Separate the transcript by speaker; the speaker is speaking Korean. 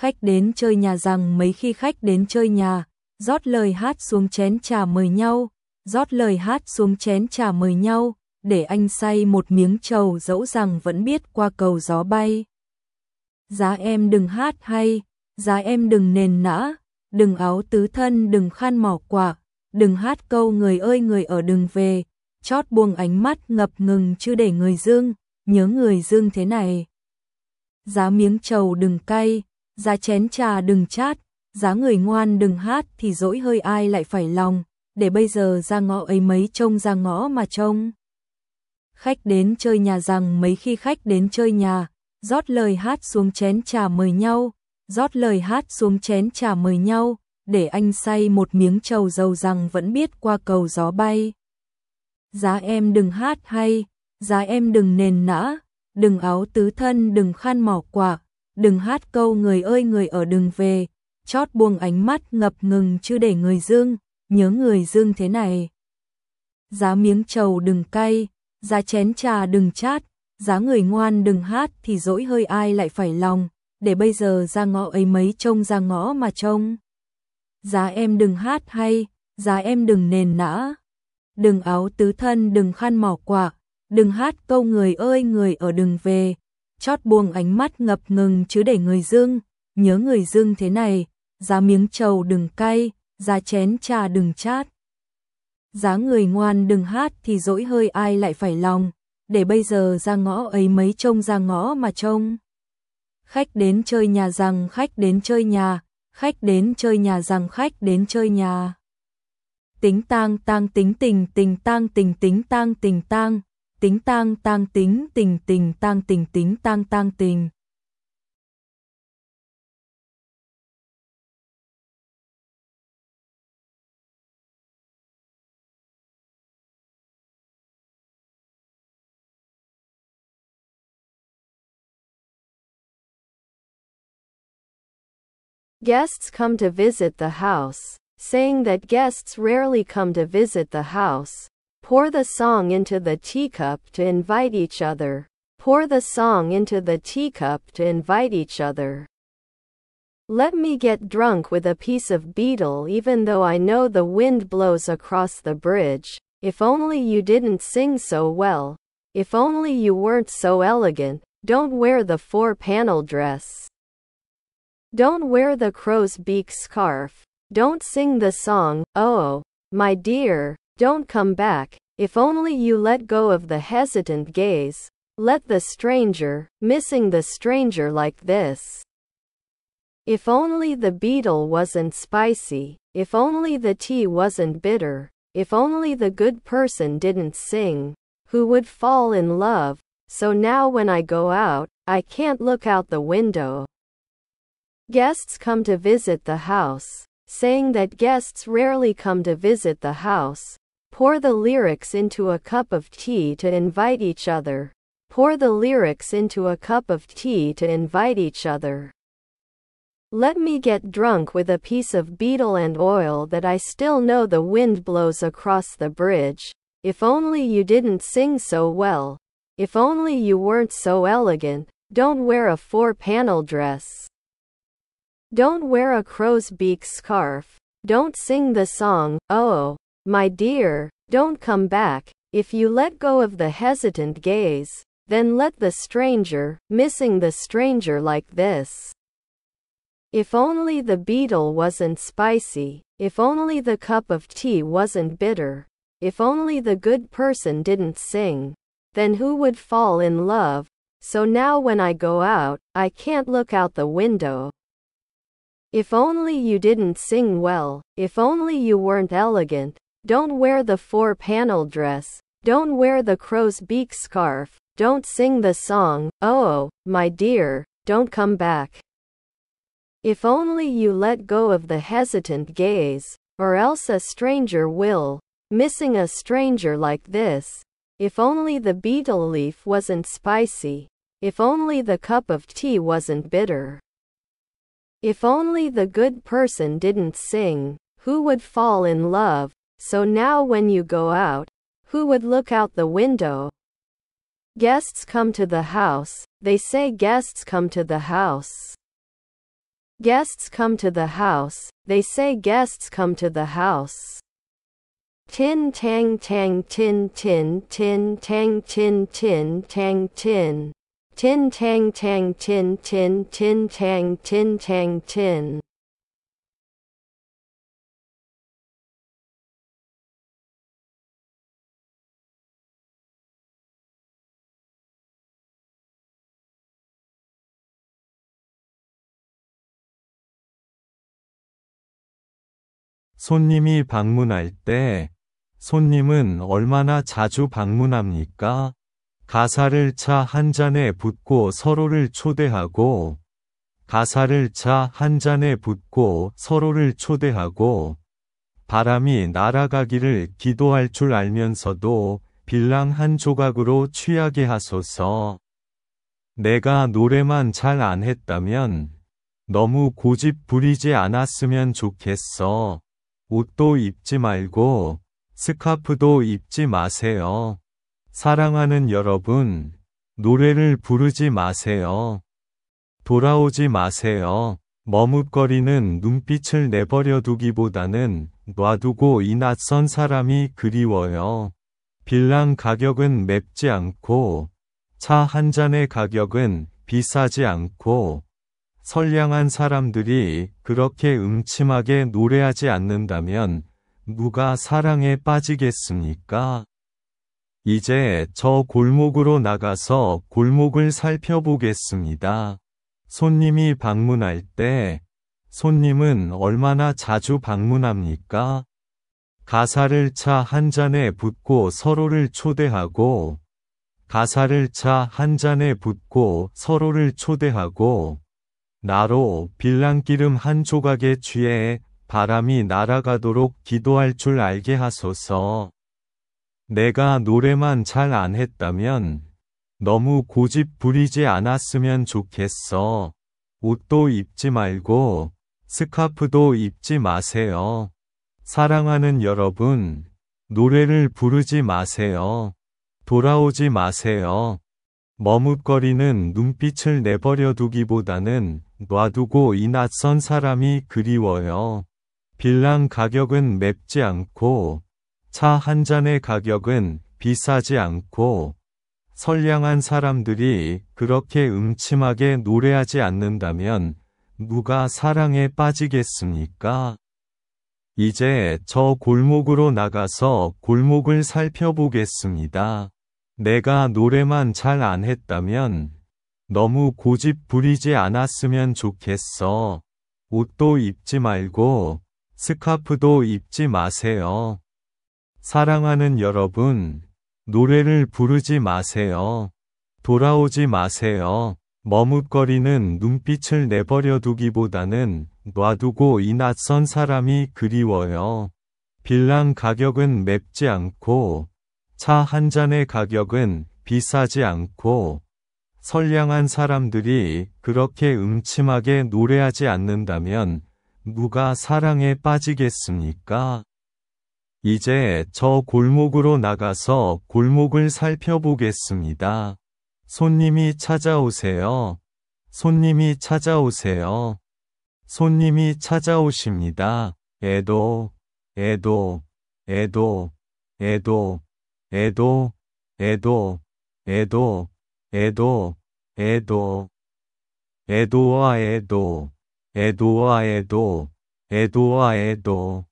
Speaker 1: khách đến chơi nhà rằng mấy khi khách đến chơi nhà, rót lời hát xuống chén trà mời nhau, rót lời hát xuống chén trà mời nhau, để anh say một miếng trầu dẫu rằng vẫn biết qua cầu gió bay. Giá em đừng hát hay, giá em đừng nền nã, đừng áo tứ thân đừng khan mỏ quả, đừng hát câu người ơi người ở đừng về, chót buông ánh mắt ngập ngừng chưa để người dương, nhớ người dương thế này. Giá miếng trầu đừng cay, giá chén trà đừng chát, giá người ngoan đừng hát thì dỗi hơi ai lại phải lòng, để bây giờ ra ngõ ấy mấy trông ra ngõ mà trông. Khách đến chơi nhà rằng mấy khi khách đến chơi nhà, rót lời hát xuống chén trà mời nhau, rót lời hát xuống chén trà mời nhau, để anh say một miếng trầu dầu rằng vẫn biết qua cầu gió bay. Giá em đừng hát hay, giá em đừng nền nã, đừng áo tứ thân đừng khan mỏ quả, đừng hát câu người ơi người ở đừng về, chót buông ánh mắt ngập ngừng chứ để người dương, nhớ người dương thế này. Giá miếng trầu đừng cay, giá chén trà đừng chát, giá người ngoan đừng hát thì dỗi hơi ai lại phải lòng, để bây giờ ra ngõ ấy mấy trông ra ngõ mà trông. Giá em đừng hát hay, giá em đừng nền nã, đừng áo tứ thân đừng khăn mỏ quạc, đừng hát câu người ơi người ở đừng về chót buông ánh mắt ngập ngừng chứ để người dưng, nhớ người dưng thế này, giá miếng trầu đừng cay, giá chén trà đừng chát. Giá người ngoan đừng hát thì dỗi hơi ai lại phải lòng, để bây giờ ra ngõ ấy mấy trông ra ngõ mà trông. Khách đến chơi nhà rằng khách đến chơi nhà, khách đến chơi nhà rằng khách đến chơi nhà. Tính tang tang tính tình tình tang tình tính tang tình tang, tính tang tang tính tình tình tang tình tính tang tang tình.
Speaker 2: Guests come to visit the house, saying that guests rarely come to visit the house, Pour the song into the teacup to invite each other. Pour the song into the teacup to invite each other. Let me get drunk with a piece of beetle even though I know the wind blows across the bridge. If only you didn't sing so well. If only you weren't so elegant. Don't wear the four panel dress. Don't wear the crow's beak scarf. Don't sing the song, oh, my dear. Don't come back, if only you let go of the hesitant gaze. Let the stranger, missing the stranger like this. If only the beetle wasn't spicy, if only the tea wasn't bitter, if only the good person didn't sing, who would fall in love, so now when I go out, I can't look out the window. Guests come to visit the house, saying that guests rarely come to visit the house, Pour the lyrics into a cup of tea to invite each other. Pour the lyrics into a cup of tea to invite each other. Let me get drunk with a piece of beetle and oil that I still know the wind blows across the bridge. If only you didn't sing so well. If only you weren't so elegant. Don't wear a four panel dress. Don't wear a crow's beak scarf. Don't sing the song, oh, my dear, don't come back. If you let go of the hesitant gaze, then let the stranger, missing the stranger like this. If only the beetle wasn't spicy, if only the cup of tea wasn't bitter, if only the good person didn't sing, then who would fall in love? So now when I go out, I can't look out the window. If only you didn't sing well, if only you weren't elegant, don't wear the four panel dress. Don't wear the crow's beak scarf. Don't sing the song, oh, my dear, don't come back. If only you let go of the hesitant gaze, or else a stranger will. Missing a stranger like this. If only the beetle leaf wasn't spicy. If only the cup of tea wasn't bitter. If only the good person didn't sing, who would fall in love? So now when you go out, who would look out the window? Guests come to the house, they say guests come to the house. Guests come to the house, they say guests come to the house. Tin tang tang tin tin tin tang tin tin tang tin. Tin tang tang tin tin tin tang tin tang tin.
Speaker 3: 손님이 방문할 때 손님은 얼마나 자주 방문합니까? 가사를 차 한 잔에 붓고 서로를 초대하고 가사를 차 한 잔에 붓고 서로를 초대하고 바람이 날아가기를 기도할 줄 알면서도 빌랑 한 조각으로 취하게 하소서. 내가 노래만 잘 안 했다면 너무 고집 부리지 않았으면 좋겠어. 옷도 입지 말고 스카프도 입지 마세요. 사랑하는 여러분, 노래를 부르지 마세요. 돌아오지 마세요. 머뭇거리는 눈빛을 내버려 두기보다는 놔두고 이 낯선 사람이 그리워요. 빌랑 가격은 맵지 않고 차 한 잔의 가격은 비싸지 않고 선량한 사람들이 그렇게 음침하게 노래하지 않는다면 누가 사랑에 빠지겠습니까? 이제 저 골목으로 나가서 골목을 살펴보겠습니다. 손님이 방문할 때 손님은 얼마나 자주 방문합니까? 가사를 차 한 잔에 붓고 서로를 초대하고 가사를 차 한 잔에 붓고 서로를 초대하고 나로 빌랑기름 한 조각에 취해 바람이 날아가도록 기도할 줄 알게 하소서. 내가 노래만 잘 안 했다면 너무 고집 부리지 않았으면 좋겠어. 옷도 입지 말고 스카프도 입지 마세요. 사랑하는 여러분, 노래를 부르지 마세요. 돌아오지 마세요. 머뭇거리는 눈빛을 내버려 두기보다는 놔두고 이 낯선 사람이 그리워요. 빌랑 가격은 맵지 않고 차 한 잔의 가격은 비싸지 않고 선량한 사람들이 그렇게 음침하게 노래하지 않는다면 누가 사랑에 빠지겠습니까? 이제 저 골목으로 나가서 골목을 살펴보겠습니다. 내가 노래만 잘 안 했다면 너무 고집 부리지 않았으면 좋겠어. 옷도 입지 말고 스카프도 입지 마세요. 사랑하는 여러분, 노래를 부르지 마세요. 돌아오지 마세요. 머뭇거리는 눈빛을 내버려 두기보다는 놔두고 이 낯선 사람이 그리워요. 빌랑 가격은 맵지 않고 차한 잔의 가격은 비싸지 않고 선량한 사람들이 그렇게 음침하게 노래하지 않는다면 누가 사랑에 빠지겠습니까? 이제 저 골목으로 나가서 골목을 살펴보겠습니다. 손님이 찾아오세요. 손님이 찾아오세요. 손님이 찾아오십니다. 에도에도에도에도 애도, 애도, 애도, 애도, 애도, 애도와 애도, 애도와 애도, 애도와 애도,